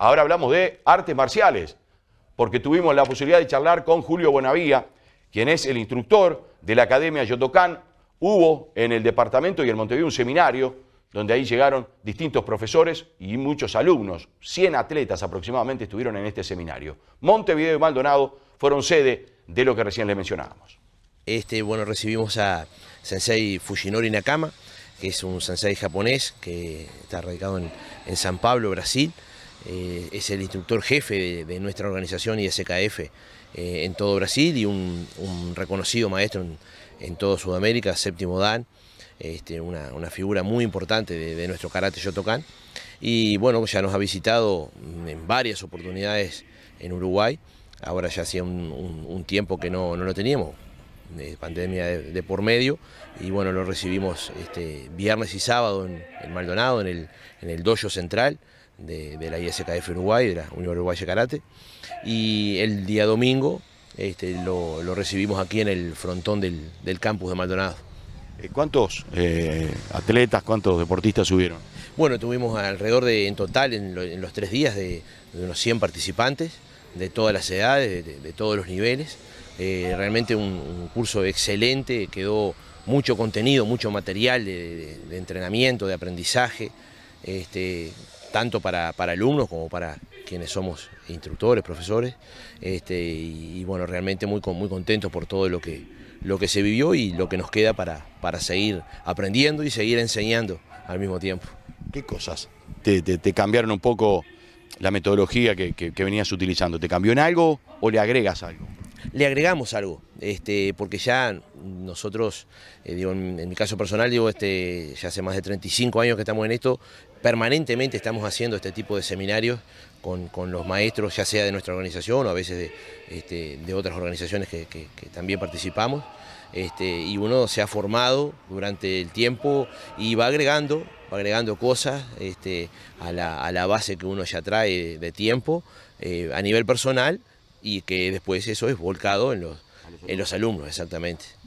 Ahora hablamos de artes marciales, porque tuvimos la posibilidad de charlar con Julio Bonavía, quien es el instructor de la Academia Yotokan. Hubo en el departamento y en Montevideo un seminario donde ahí llegaron distintos profesores y muchos alumnos. 100 atletas aproximadamente estuvieron en este seminario. Montevideo y Maldonado fueron sede de lo que recién les mencionábamos. Este, bueno, recibimos a Sensei Fujinori Nakama, que es un sensei japonés que está radicado en San Pablo, Brasil. Eh, es el instructor jefe de, nuestra organización ISKF eh, en todo Brasil y un, reconocido maestro en, todo Sudamérica, séptimo Dan, este, una, figura muy importante de, nuestro karate Yotokan. Y bueno, ya nos ha visitado en varias oportunidades en Uruguay, ahora ya hacía un, tiempo que no, lo teníamos, de pandemia de, por medio. Y bueno, lo recibimos este, viernes y sábado en, Maldonado, en el, en el dojo central, de, la ISKF Uruguay, de la Unión Uruguaya Karate. Y el día domingo este, lo, recibimos aquí en el frontón del, campus de Maldonado. Eh, ¿Cuántos eh, atletas, cuántos deportistas subieron? Bueno, tuvimos alrededor de, en total, en, los tres días, de, unos 100 participantes, de todas las edades, de, todos los niveles. Eh, realmente un, un, curso excelente, quedó mucho contenido, mucho material de, entrenamiento, de aprendizaje. Este, tanto para, para, alumnos como para quienes somos instructores, profesores, este, y, bueno, realmente muy, muy contentos por todo lo que, lo que se vivió y lo que nos queda para, para seguir aprendiendo y seguir enseñando al mismo tiempo. ¿Qué cosas te, cambiaron un poco la metodología que venías utilizando? ¿Te cambió en algo o le agregas algo? le agregamos algo, este, porque ya nosotros, eh, en, mi caso personal, digo, este, ya hace más de 35 años que estamos en esto, permanentemente estamos haciendo este tipo de seminarios con, los maestros, ya sea de nuestra organización o a veces de, este, otras organizaciones que, también participamos. Este, y uno se ha formado durante el tiempo y va agregando, agregando cosas este, a, la, base que uno ya trae de tiempo eh, a nivel personal y que después eso es volcado en los, en los alumnos, exactamente.